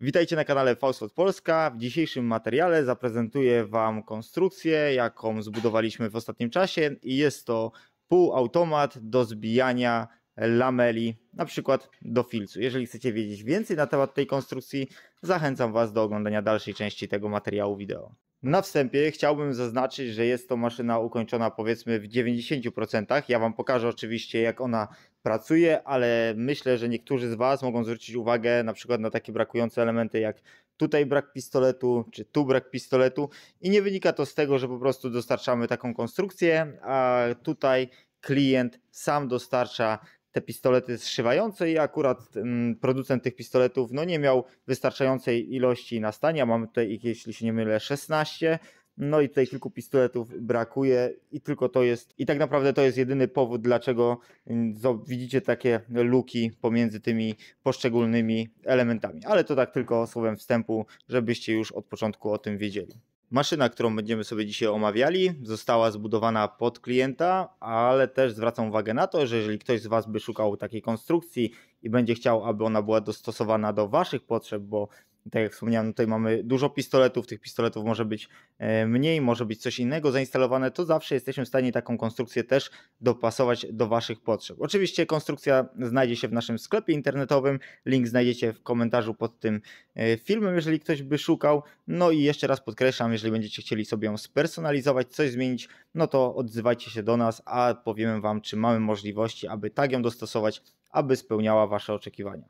Witajcie na kanale Falsford Polska. W dzisiejszym materiale zaprezentuję Wam konstrukcję, jaką zbudowaliśmy w ostatnim czasie i jest to półautomat do zbijania lameli, na przykład do filcu. Jeżeli chcecie wiedzieć więcej na temat tej konstrukcji, zachęcam Was do oglądania dalszej części tego materiału wideo. Na wstępie chciałbym zaznaczyć, że jest to maszyna ukończona powiedzmy w 90%. Ja Wam pokażę oczywiście, jak ona pracuje, ale myślę, że niektórzy z Was mogą zwrócić uwagę na przykład na takie brakujące elementy jak tutaj brak pistoletu, czy tu brak pistoletu i nie wynika to z tego, że po prostu dostarczamy taką konstrukcję, a tutaj klient sam dostarcza te pistolety zszywające i akurat mm, producent tych pistoletów no, nie miał wystarczającej ilości na stanie. Mamy tutaj ich, jeśli się nie mylę, 16. No i tutaj kilku pistoletów brakuje i tylko to jest, i tak naprawdę to jest jedyny powód, dlaczego mm, widzicie takie luki pomiędzy tymi poszczególnymi elementami. Ale to tak tylko słowem wstępu, żebyście już od początku o tym wiedzieli. Maszyna, którą będziemy sobie dzisiaj omawiali, została zbudowana pod klienta, ale też zwracam uwagę na to, że jeżeli ktoś z Was by szukał takiej konstrukcji i będzie chciał, aby ona była dostosowana do Waszych potrzeb, bo tak jak wspomniałem, tutaj mamy dużo pistoletów, tych pistoletów może być e, mniej, może być coś innego zainstalowane, to zawsze jesteśmy w stanie taką konstrukcję też dopasować do Waszych potrzeb. Oczywiście konstrukcja znajdzie się w naszym sklepie internetowym, link znajdziecie w komentarzu pod tym e, filmem, jeżeli ktoś by szukał. No i jeszcze raz podkreślam, jeżeli będziecie chcieli sobie ją spersonalizować, coś zmienić, no to odzywajcie się do nas, a powiemy Wam, czy mamy możliwości, aby tak ją dostosować, aby spełniała Wasze oczekiwania.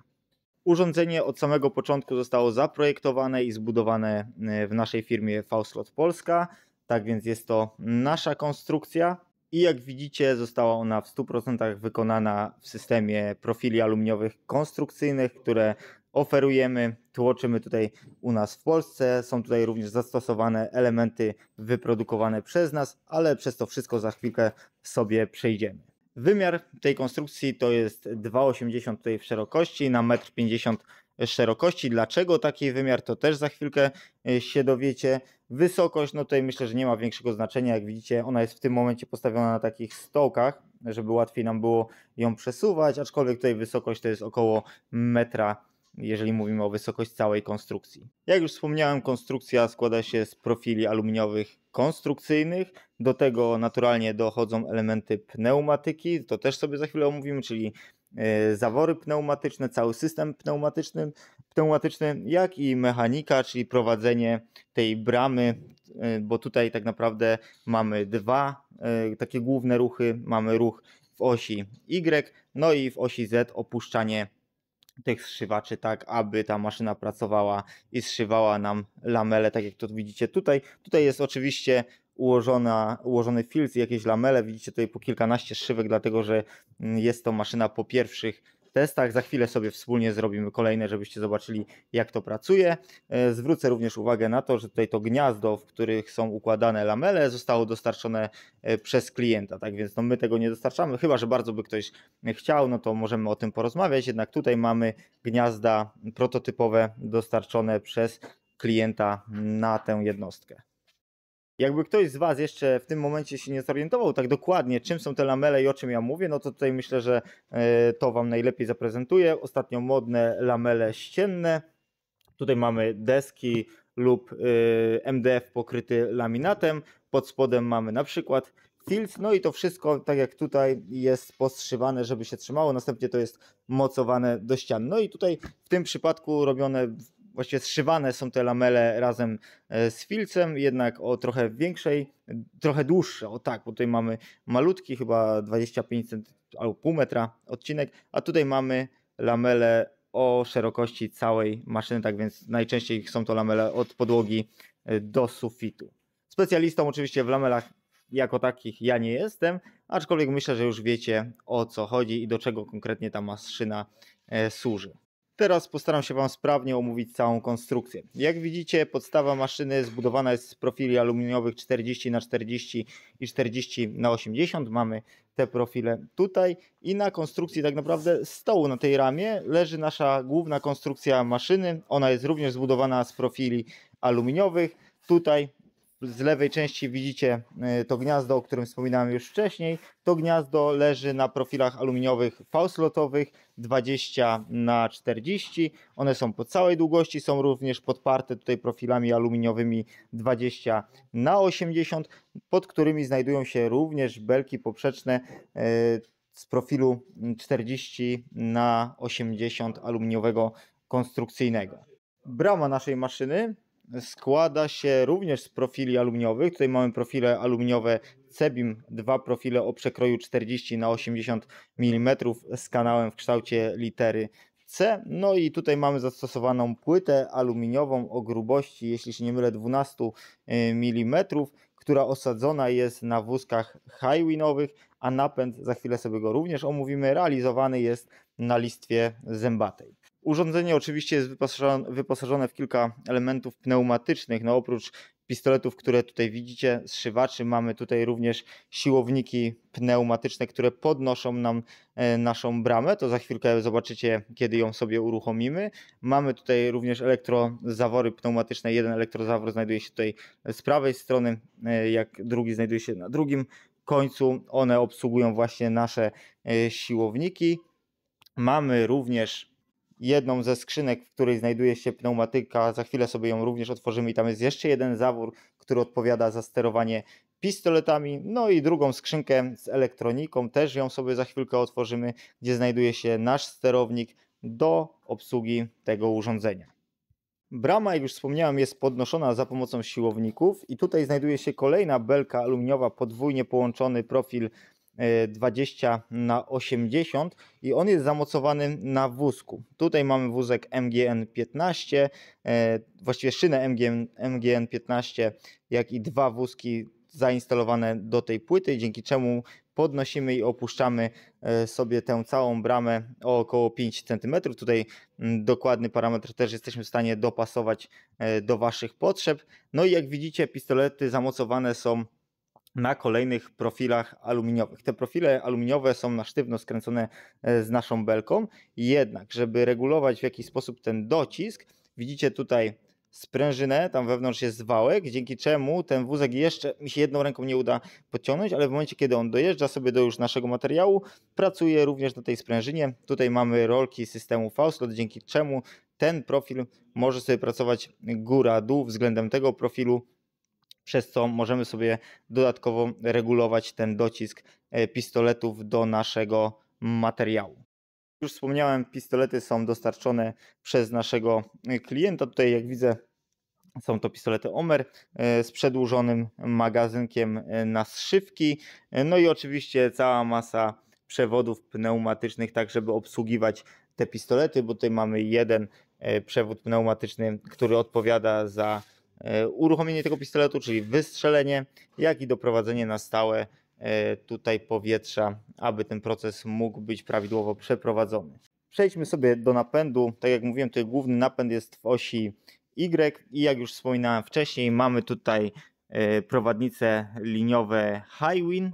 Urządzenie od samego początku zostało zaprojektowane i zbudowane e, w naszej firmie Faustlot Polska. Tak więc jest to nasza konstrukcja i jak widzicie została ona w 100% wykonana w systemie profili aluminiowych konstrukcyjnych, które oferujemy, tłoczymy tutaj u nas w Polsce. Są tutaj również zastosowane elementy wyprodukowane przez nas, ale przez to wszystko za chwilkę sobie przejdziemy. Wymiar tej konstrukcji to jest 2,80 tutaj w szerokości na 1,50 m szerokości. Dlaczego taki wymiar, to też za chwilkę e, się dowiecie. Wysokość, no tutaj myślę, że nie ma większego znaczenia. Jak widzicie, ona jest w tym momencie postawiona na takich stołkach, żeby łatwiej nam było ją przesuwać, aczkolwiek tutaj wysokość to jest około metra jeżeli mówimy o wysokość całej konstrukcji. Jak już wspomniałem, konstrukcja składa się z profili aluminiowych konstrukcyjnych, do tego naturalnie dochodzą elementy pneumatyki, to też sobie za chwilę omówimy, czyli e, zawory pneumatyczne, cały system pneumatyczny, pneumatyczny, jak i mechanika, czyli prowadzenie tej bramy, e, bo tutaj tak naprawdę mamy dwa e, takie główne ruchy, mamy ruch w osi Y, no i w osi Z opuszczanie tych zszywaczy tak, aby ta maszyna pracowała i zszywała nam lamele, tak jak to widzicie tutaj. Tutaj jest oczywiście ułożona, ułożony filc i jakieś lamele. Widzicie tutaj po kilkanaście szywek, dlatego że mm, jest to maszyna po pierwszych testach. Za chwilę sobie wspólnie zrobimy kolejne, żebyście zobaczyli jak to pracuje. E, zwrócę również uwagę na to, że tutaj to gniazdo, w których są układane lamele zostało dostarczone e, przez klienta, tak więc no, my tego nie dostarczamy, chyba że bardzo by ktoś chciał, no to możemy o tym porozmawiać, jednak tutaj mamy gniazda prototypowe dostarczone przez klienta na tę jednostkę. Jakby ktoś z Was jeszcze w tym momencie się nie zorientował tak dokładnie, czym są te lamele i o czym ja mówię, no to tutaj myślę, że e, to Wam najlepiej zaprezentuję. Ostatnio modne lamele ścienne. Tutaj mamy deski lub e, MDF pokryty laminatem. Pod spodem mamy na przykład filc. no i to wszystko tak jak tutaj jest postrzywane, żeby się trzymało, następnie to jest mocowane do ścian. No i tutaj w tym przypadku robione właściwie zszywane są te lamele razem e, z filcem, jednak o trochę większej, trochę dłuższe, o tak, bo tutaj mamy malutki, chyba 25 cm albo pół metra odcinek, a tutaj mamy lamele o szerokości całej maszyny, tak więc najczęściej są to lamele od podłogi e, do sufitu. Specjalistą oczywiście w lamelach jako takich ja nie jestem, aczkolwiek myślę, że już wiecie o co chodzi i do czego konkretnie ta maszyna e, służy. Teraz postaram się Wam sprawnie omówić całą konstrukcję. Jak widzicie, podstawa maszyny zbudowana jest z profili aluminiowych 40 na 40 i 40 na 80. Mamy te profile tutaj i na konstrukcji tak naprawdę stołu na tej ramie leży nasza główna konstrukcja maszyny. Ona jest również zbudowana z profili aluminiowych. Tutaj z lewej części widzicie e, to gniazdo, o którym wspominałem już wcześniej. To gniazdo leży na profilach aluminiowych fauslotowych 20 na 40. One są po całej długości, są również podparte tutaj profilami aluminiowymi 20 na 80, pod którymi znajdują się również belki poprzeczne e, z profilu 40 na 80 aluminiowego konstrukcyjnego. Brama naszej maszyny składa się również z profili aluminiowych. Tutaj mamy profile aluminiowe Cebim, dwa profile o przekroju 40 na 80 mm z kanałem w kształcie litery C. No i tutaj mamy zastosowaną płytę aluminiową o grubości, jeśli się nie mylę, 12 y, mm, która osadzona jest na wózkach highwinowych, a napęd, za chwilę sobie go również omówimy, realizowany jest na listwie zębatej. Urządzenie oczywiście jest wyposażone w kilka elementów pneumatycznych. No oprócz pistoletów, które tutaj widzicie, zszywaczy, mamy tutaj również siłowniki pneumatyczne, które podnoszą nam e, naszą bramę. To za chwilkę zobaczycie, kiedy ją sobie uruchomimy. Mamy tutaj również elektrozawory pneumatyczne. Jeden elektrozawór znajduje się tutaj z prawej strony, e, jak drugi znajduje się na drugim końcu. One obsługują właśnie nasze e, siłowniki. Mamy również jedną ze skrzynek, w której znajduje się pneumatyka. Za chwilę sobie ją również otworzymy i tam jest jeszcze jeden zawór, który odpowiada za sterowanie pistoletami. No i drugą skrzynkę z elektroniką, też ją sobie za chwilkę otworzymy, gdzie znajduje się nasz sterownik do obsługi tego urządzenia. Brama, jak już wspomniałem, jest podnoszona za pomocą siłowników i tutaj znajduje się kolejna belka aluminiowa, podwójnie połączony profil 20 e, na 80 i on jest zamocowany na wózku. Tutaj mamy wózek MGN15, e, właściwie szynę MGN, MGN15, jak i dwa wózki zainstalowane do tej płyty, dzięki czemu podnosimy i opuszczamy e, sobie tę całą bramę o około 5 cm. Tutaj mm, dokładny parametr też jesteśmy w stanie dopasować do Waszych potrzeb. No i jak widzicie, pistolety zamocowane są na kolejnych profilach aluminiowych. Te profile aluminiowe są na sztywno skręcone e, z naszą belką, jednak żeby regulować w jakiś sposób ten docisk, widzicie tutaj sprężynę, tam wewnątrz jest wałek, dzięki czemu ten wózek jeszcze mi się jedną ręką nie uda podciągnąć, ale w momencie kiedy on dojeżdża sobie do już naszego materiału, pracuje również na tej sprężynie. Tutaj mamy rolki systemu Faustlot, dzięki czemu ten profil może sobie pracować góra-dół względem tego profilu przez co możemy sobie dodatkowo regulować ten docisk e, pistoletów do naszego materiału. Już wspomniałem, pistolety są dostarczone przez naszego e, klienta. Tutaj, jak widzę, są to pistolety Omer e, z przedłużonym magazynkiem na zszywki. No i oczywiście cała masa przewodów pneumatycznych, tak żeby obsługiwać te pistolety, bo tutaj mamy jeden przewód pneumatyczny, który odpowiada za E, uruchomienie tego pistoletu, czyli wystrzelenie, jak i doprowadzenie na stałe e, tutaj powietrza, aby ten proces mógł być prawidłowo przeprowadzony. Przejdźmy sobie do napędu. Tak jak mówiłem, tutaj główny napęd jest w osi Y i jak już wspominałem wcześniej, mamy tutaj e, prowadnice liniowe Highwin,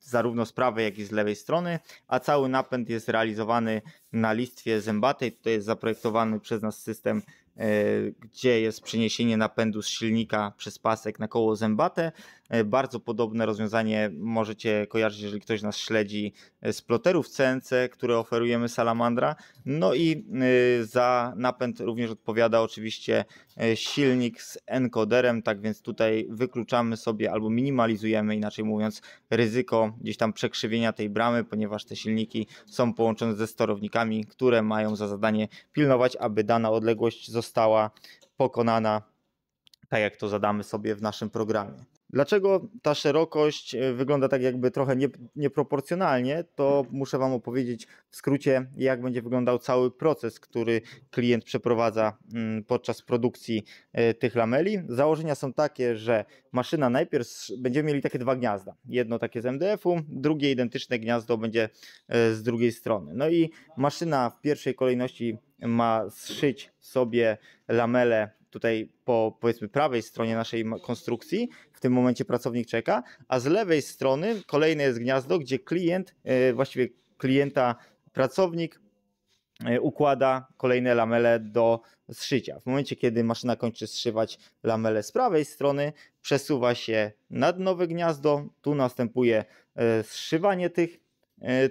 zarówno z prawej, jak i z lewej strony, a cały napęd jest realizowany na listwie zębatej. Tutaj jest zaprojektowany przez nas system E, gdzie jest przeniesienie napędu z silnika przez pasek na koło zębate E, bardzo podobne rozwiązanie możecie kojarzyć, jeżeli ktoś nas śledzi, e, z ploterów CNC, które oferujemy Salamandra. No i e, za napęd również odpowiada oczywiście silnik z encoderem, tak więc tutaj wykluczamy sobie albo minimalizujemy, inaczej mówiąc, ryzyko gdzieś tam przekrzywienia tej bramy, ponieważ te silniki są połączone ze sterownikami, które mają za zadanie pilnować, aby dana odległość została pokonana tak jak to zadamy sobie w naszym programie. Dlaczego ta szerokość e, wygląda tak jakby trochę nie, nieproporcjonalnie, to muszę Wam opowiedzieć w skrócie, jak będzie wyglądał cały proces, który klient przeprowadza mm, podczas produkcji e, tych lameli. Założenia są takie, że maszyna najpierw będziemy mieli takie dwa gniazda. Jedno takie z MDF-u, drugie identyczne gniazdo będzie e, z drugiej strony. No i maszyna w pierwszej kolejności ma zszyć sobie lamele tutaj po powiedzmy prawej stronie naszej konstrukcji, w tym momencie pracownik czeka, a z lewej strony kolejne jest gniazdo, gdzie klient, e, właściwie klienta pracownik e, układa kolejne lamele do zszycia. W momencie, kiedy maszyna kończy zszywać lamele z prawej strony, przesuwa się nad nowe gniazdo, tu następuje e, zszywanie tych,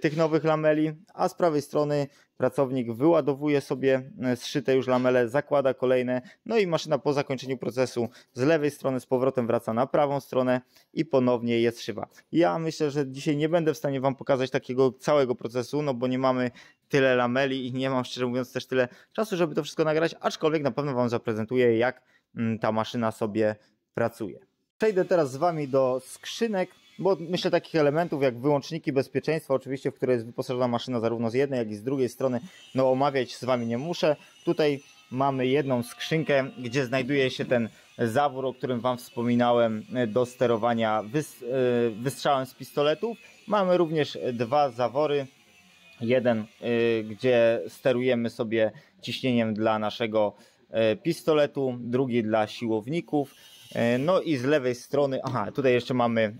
tych nowych lameli, a z prawej strony pracownik wyładowuje sobie e, zszyte już lamele, zakłada kolejne, no i maszyna po zakończeniu procesu z lewej strony z powrotem wraca na prawą stronę i ponownie je zszywa. Ja myślę, że dzisiaj nie będę w stanie Wam pokazać takiego całego procesu, no bo nie mamy tyle lameli i nie mam szczerze mówiąc też tyle czasu, żeby to wszystko nagrać, aczkolwiek na pewno Wam zaprezentuję jak mm, ta maszyna sobie pracuje. Przejdę teraz z Wami do skrzynek bo myślę takich elementów jak wyłączniki bezpieczeństwa, oczywiście, w które jest wyposażona maszyna zarówno z jednej, jak i z drugiej strony, no omawiać z Wami nie muszę. Tutaj mamy jedną skrzynkę, gdzie znajduje się ten zawór, o którym Wam wspominałem, e, do sterowania e, wystrzałem z pistoletów. Mamy również e, dwa zawory. Jeden, gdzie sterujemy sobie ciśnieniem dla naszego pistoletu, drugi dla siłowników. E, no i z lewej strony, aha, tutaj jeszcze mamy e,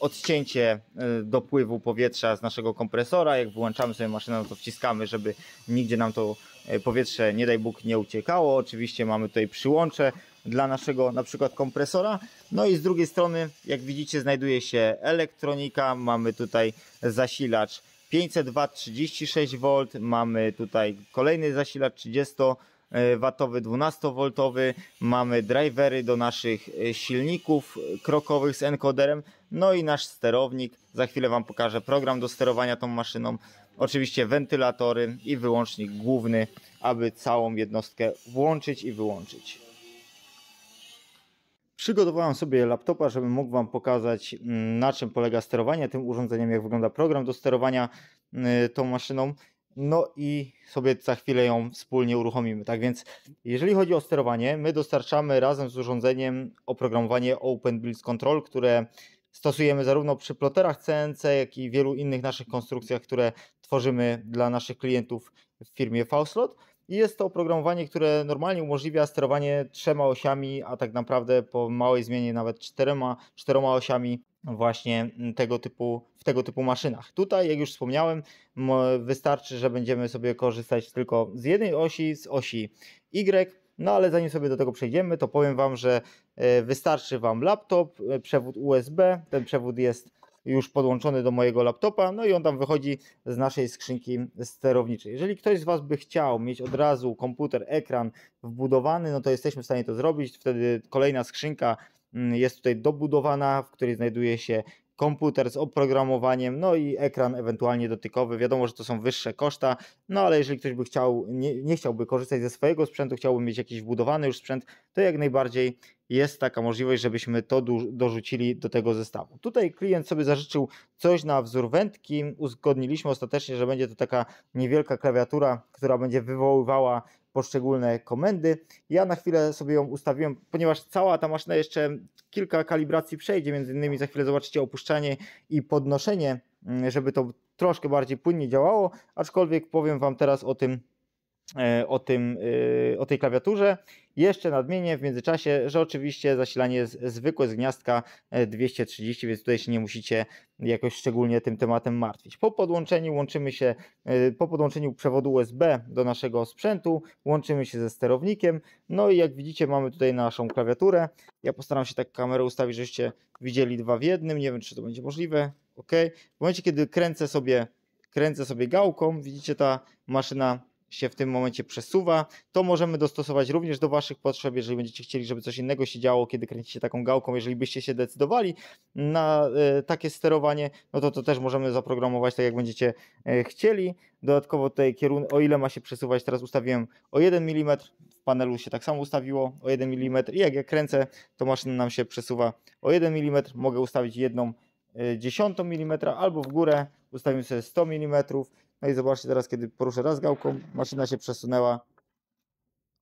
odcięcie e, dopływu powietrza z naszego kompresora. Jak wyłączamy sobie maszynę, no to wciskamy, żeby nigdzie nam to powietrze, nie daj Bóg, nie uciekało. Oczywiście mamy tutaj przyłącze dla naszego na przykład kompresora. No i z drugiej strony, jak widzicie, znajduje się elektronika. Mamy tutaj zasilacz 500W 36V, mamy tutaj kolejny zasilacz 30 E, watowy 12V, mamy drivery do naszych e, silników krokowych z encoderem, no i nasz sterownik. Za chwilę Wam pokażę program do sterowania tą maszyną. Oczywiście wentylatory i wyłącznik główny, aby całą jednostkę włączyć i wyłączyć. Przygotowałem sobie laptopa, żebym mógł Wam pokazać mm, na czym polega sterowanie tym urządzeniem, jak wygląda program do sterowania y, tą maszyną no i sobie za chwilę ją wspólnie uruchomimy. Tak więc, jeżeli chodzi o sterowanie, my dostarczamy razem z urządzeniem oprogramowanie Open Build Control, które stosujemy zarówno przy ploterach CNC, jak i wielu innych naszych konstrukcjach, które tworzymy dla naszych klientów w firmie Faustlot. I jest to oprogramowanie, które normalnie umożliwia sterowanie trzema osiami, a tak naprawdę po małej zmianie nawet czterema, czteroma osiami właśnie tego typu, w tego typu maszynach. Tutaj, jak już wspomniałem, wystarczy, że będziemy sobie korzystać tylko z jednej osi, z osi Y. No ale zanim sobie do tego przejdziemy, to powiem Wam, że e, wystarczy Wam laptop, e, przewód USB, ten przewód jest już podłączony do mojego laptopa, no i on tam wychodzi z naszej skrzynki sterowniczej. Jeżeli ktoś z Was by chciał mieć od razu komputer, ekran wbudowany, no to jesteśmy w stanie to zrobić. Wtedy kolejna skrzynka mm, jest tutaj dobudowana, w której znajduje się komputer z oprogramowaniem, no i ekran ewentualnie dotykowy. Wiadomo, że to są wyższe koszta, no ale jeżeli ktoś by chciał, nie, nie chciałby korzystać ze swojego sprzętu, chciałby mieć jakiś wbudowany już sprzęt, to jak najbardziej jest taka możliwość, żebyśmy to dorzucili do tego zestawu. Tutaj klient sobie zażyczył coś na wzór wędki. Uzgodniliśmy ostatecznie, że będzie to taka niewielka klawiatura, która będzie wywoływała poszczególne komendy. Ja na chwilę sobie ją ustawiłem, ponieważ cała ta maszyna jeszcze kilka kalibracji przejdzie, między innymi za chwilę zobaczycie opuszczanie i podnoszenie, mm, żeby to troszkę bardziej płynnie działało, aczkolwiek powiem Wam teraz o tym E, o, tym, e, o tej klawiaturze. Jeszcze nadmienię w międzyczasie, że oczywiście zasilanie jest zwykłe z gniazdka 230, e, więc tutaj się nie musicie jakoś szczególnie tym tematem martwić. Po podłączeniu łączymy się, po podłączeniu przewodu USB do naszego sprzętu, łączymy się ze sterownikiem, no i jak widzicie mamy tutaj naszą klawiaturę. Ja postaram się tak kamerę ustawić, żebyście widzieli dwa w jednym, nie wiem czy to będzie możliwe, ok. W momencie kiedy kręcę sobie, kręcę sobie gałką, widzicie ta maszyna się w tym momencie przesuwa. To możemy dostosować również do Waszych potrzeb, jeżeli będziecie chcieli, żeby coś innego się działo, kiedy kręcicie taką gałką, jeżeli byście się decydowali na e, takie sterowanie, no to to też możemy zaprogramować tak, jak będziecie e, chcieli. Dodatkowo tutaj kierunek, o ile ma się przesuwać, teraz ustawiłem o 1 mm, w panelu się tak samo ustawiło o 1 mm i jak ja kręcę, to maszyna nam się przesuwa o 1 mm, mogę ustawić jedną e, dziesiątą mm albo w górę ustawimy sobie 100 mm no i zobaczcie teraz, kiedy poruszę raz gałką, maszyna się przesunęła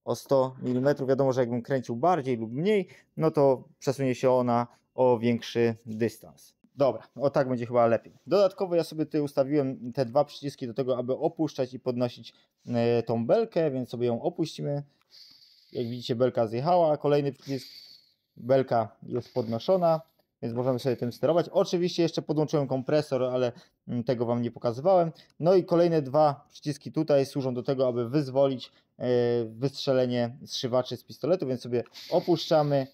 o 100 mm. Wiadomo, że jakbym kręcił bardziej lub mniej, no to przesunie się ona o większy dystans. Dobra, o tak będzie chyba lepiej. Dodatkowo ja sobie tutaj ustawiłem te dwa przyciski do tego, aby opuszczać i podnosić e, tą belkę, więc sobie ją opuścimy. Jak widzicie belka zjechała, kolejny przycisk, belka jest podnoszona więc możemy sobie tym sterować. Oczywiście jeszcze podłączyłem kompresor, ale mm, tego Wam nie pokazywałem. No i kolejne dwa przyciski tutaj służą do tego, aby wyzwolić e, wystrzelenie zszywaczy z pistoletu, więc sobie opuszczamy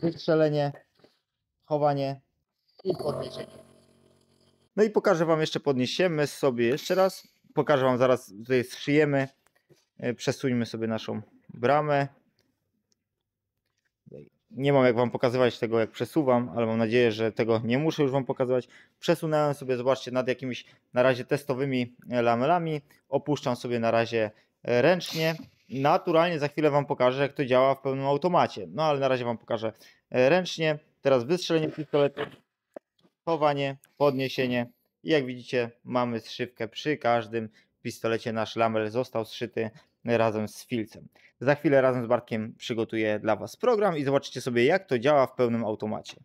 wystrzelenie, chowanie i podniesienie. No i pokażę Wam jeszcze, podniesiemy sobie jeszcze raz. Pokażę Wam zaraz, tutaj szyjemy. E, przesuńmy sobie naszą bramę nie mam jak Wam pokazywać tego, jak przesuwam, ale mam nadzieję, że tego nie muszę już Wam pokazywać. Przesunąłem sobie, zobaczcie, nad jakimiś na razie testowymi e, lamelami. Opuszczam sobie na razie e, ręcznie. Naturalnie za chwilę Wam pokażę, jak to działa w pełnym automacie. No ale na razie Wam pokażę e, ręcznie. Teraz wystrzelenie pistoletu, chowanie, podniesienie. I jak widzicie, mamy zszywkę przy każdym pistolecie. Nasz lamel został zszyty razem z Filcem. Za chwilę razem z Bartkiem przygotuję dla Was program i zobaczycie sobie jak to działa w pełnym automacie.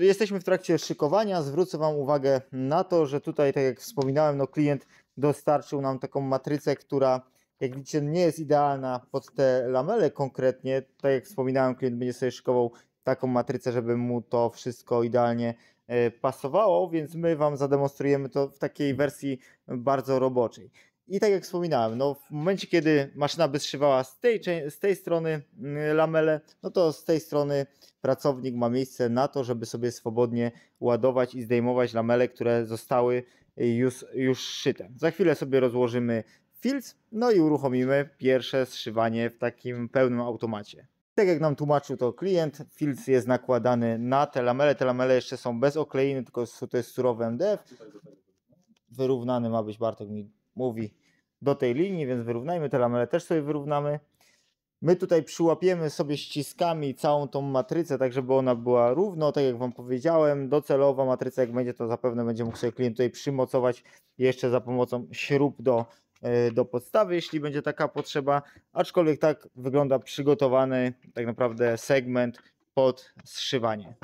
Jesteśmy w trakcie szykowania, zwrócę Wam uwagę na to, że tutaj, tak jak wspominałem, no klient dostarczył nam taką matrycę, która jak widzicie nie jest idealna pod te lamele konkretnie. Tak jak wspominałem, klient będzie sobie szykował taką matrycę, żeby mu to wszystko idealnie e, pasowało, więc my Wam zademonstrujemy to w takiej wersji bardzo roboczej. I tak jak wspominałem, no w momencie, kiedy maszyna by zszywała z tej, z tej strony mm, lamele, no to z tej strony pracownik ma miejsce na to, żeby sobie swobodnie ładować i zdejmować lamele, które zostały y, już, już szyte. Za chwilę sobie rozłożymy filc, no i uruchomimy pierwsze zszywanie w takim pełnym automacie. Tak jak nam tłumaczył to klient, filc jest nakładany na te lamele. Te lamele jeszcze są bez okleiny, tylko to jest surowy MDF. Wyrównany ma być, Bartek mi mówi do tej linii, więc wyrównajmy, te lamelę też sobie wyrównamy. My tutaj przyłapiemy sobie ściskami całą tą matrycę, tak żeby ona była równo, tak jak Wam powiedziałem, docelowa matryca, jak będzie to zapewne będzie mógł sobie klient tutaj przymocować jeszcze za pomocą śrub do, e, do podstawy, jeśli będzie taka potrzeba, aczkolwiek tak wygląda przygotowany tak naprawdę segment pod zszywanie.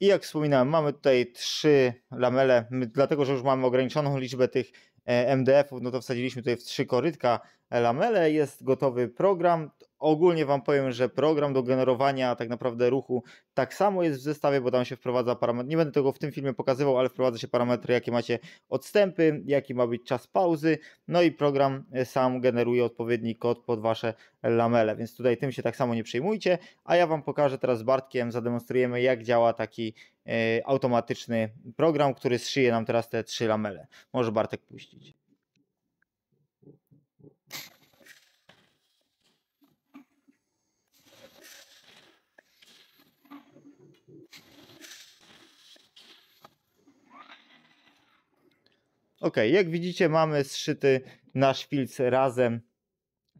I jak wspominałem, mamy tutaj trzy lamele, My, dlatego że już mamy ograniczoną liczbę tych E, MDF-ów, no to wsadziliśmy tutaj w trzy korytka lamele, jest gotowy program, Ogólnie Wam powiem, że program do generowania tak naprawdę ruchu tak samo jest w zestawie, bo tam się wprowadza parametry. Nie będę tego w tym filmie pokazywał, ale wprowadza się parametry, jakie macie odstępy, jaki ma być czas pauzy. No i program e, sam generuje odpowiedni kod pod Wasze lamele, więc tutaj tym się tak samo nie przejmujcie. A ja Wam pokażę teraz z Bartkiem, zademonstrujemy, jak działa taki e, automatyczny program, który zszyje nam teraz te trzy lamele. Może Bartek puścić. Ok, jak widzicie mamy zszyty nasz filc razem,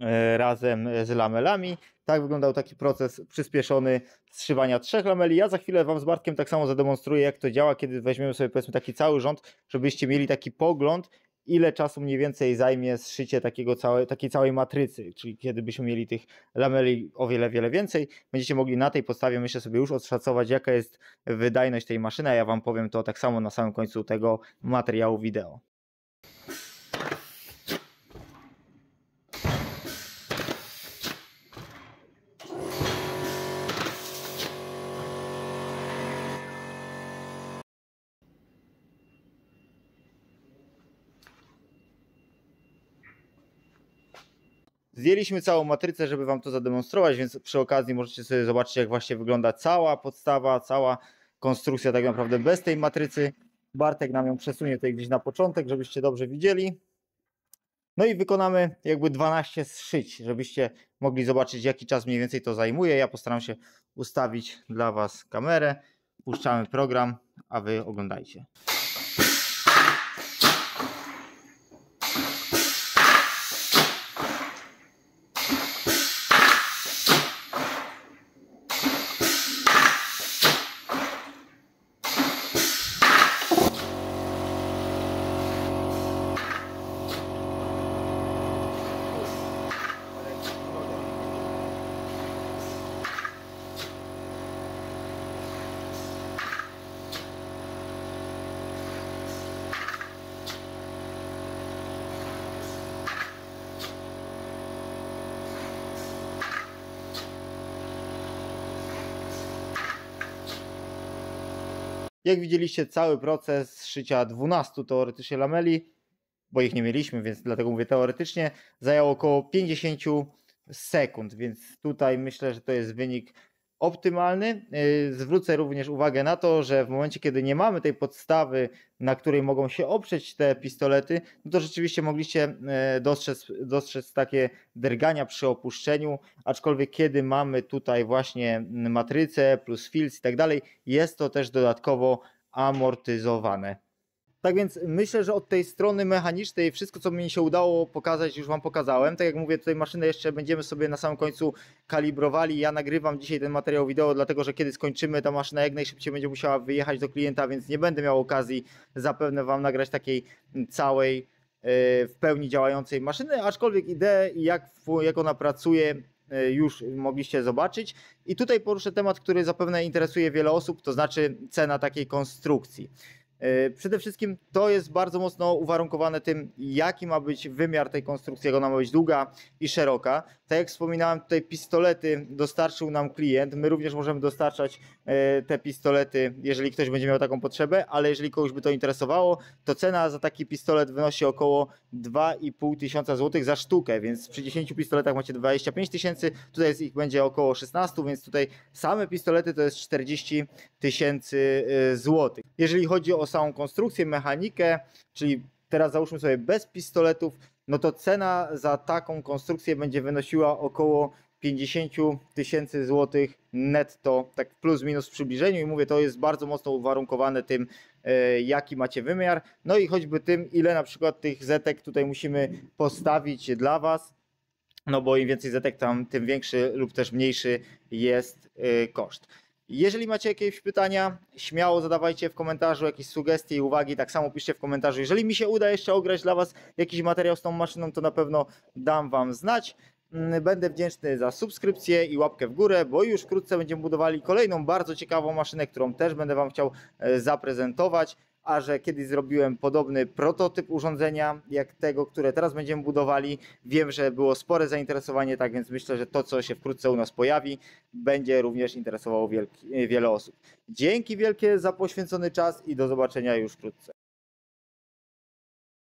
e, razem z lamelami. Tak wyglądał taki proces przyspieszony zszywania trzech lameli. Ja za chwilę Wam z Bartkiem tak samo zademonstruję, jak to działa, kiedy weźmiemy sobie powiedzmy taki cały rząd, żebyście mieli taki pogląd, ile czasu mniej więcej zajmie zszycie takiego całe, takiej całej matrycy, czyli kiedy byśmy mieli tych lameli o wiele, wiele więcej, będziecie mogli na tej podstawie, myślę sobie, już odszacować, jaka jest wydajność tej maszyny, a ja Wam powiem to tak samo na samym końcu tego materiału wideo. zdjęliśmy całą matrycę, żeby wam to zademonstrować, więc przy okazji możecie sobie zobaczyć, jak właśnie wygląda cała podstawa, cała konstrukcja tak naprawdę bez tej matrycy. Bartek nam ją przesunie tutaj gdzieś na początek, żebyście dobrze widzieli. No i wykonamy jakby 12 zszyć, żebyście mogli zobaczyć, jaki czas mniej więcej to zajmuje. Ja postaram się ustawić dla Was kamerę. Puszczamy program, a Wy oglądajcie. Jak widzieliście, cały proces szycia 12 teoretycznie lameli, bo ich nie mieliśmy, więc dlatego mówię teoretycznie, zajął około 50 sekund, więc tutaj myślę, że to jest wynik optymalny. Y, zwrócę również uwagę na to, że w momencie, kiedy nie mamy tej podstawy, na której mogą się oprzeć te pistolety, no to rzeczywiście mogliście y, dostrzec, dostrzec takie drgania przy opuszczeniu, aczkolwiek kiedy mamy tutaj właśnie matrycę plus filc i tak dalej, jest to też dodatkowo amortyzowane. Tak więc myślę, że od tej strony mechanicznej wszystko, co mi się udało pokazać, już Wam pokazałem. Tak jak mówię, tutaj maszynę jeszcze będziemy sobie na samym końcu kalibrowali. Ja nagrywam dzisiaj ten materiał wideo, dlatego że kiedy skończymy, ta maszyna jak najszybciej będzie musiała wyjechać do klienta, więc nie będę miał okazji zapewne Wam nagrać takiej całej y, w pełni działającej maszyny, aczkolwiek ideę i jak, jak ona pracuje y, już mogliście zobaczyć. I tutaj poruszę temat, który zapewne interesuje wiele osób, to znaczy cena takiej konstrukcji. E, przede wszystkim to jest bardzo mocno uwarunkowane tym, jaki ma być wymiar tej konstrukcji, jak ona ma być długa i szeroka. Tak jak wspominałem, tutaj pistolety dostarczył nam klient. My również możemy dostarczać e, te pistolety, jeżeli ktoś będzie miał taką potrzebę, ale jeżeli kogoś by to interesowało, to cena za taki pistolet wynosi około 2,5 tysiąca złotych za sztukę, więc przy 10 pistoletach macie 25 tysięcy, tutaj ich będzie około 16, więc tutaj same pistolety to jest 40 tysięcy e, złotych. Jeżeli chodzi o całą samą konstrukcję, mechanikę, czyli teraz załóżmy sobie bez pistoletów, no to cena za taką konstrukcję będzie wynosiła około 50 tysięcy złotych netto, tak plus minus w przybliżeniu i mówię, to jest bardzo mocno uwarunkowane tym, e, jaki macie wymiar, no i choćby tym, ile na przykład tych zetek tutaj musimy postawić dla Was, no bo im więcej zetek tam, tym większy lub też mniejszy jest e, koszt. Jeżeli macie jakieś pytania, śmiało zadawajcie w komentarzu jakieś sugestie i uwagi, tak samo piszcie w komentarzu. Jeżeli mi się uda jeszcze ograć dla Was jakiś materiał z tą maszyną, to na pewno dam Wam znać. Mm, będę wdzięczny za subskrypcję i łapkę w górę, bo już wkrótce będziemy budowali kolejną bardzo ciekawą maszynę, którą też będę Wam chciał e, zaprezentować a że kiedyś zrobiłem podobny prototyp urządzenia jak tego, które teraz będziemy budowali. Wiem, że było spore zainteresowanie, tak więc myślę, że to, co się wkrótce u nas pojawi, będzie również interesowało wielki, wiele osób. Dzięki wielkie za poświęcony czas i do zobaczenia już wkrótce.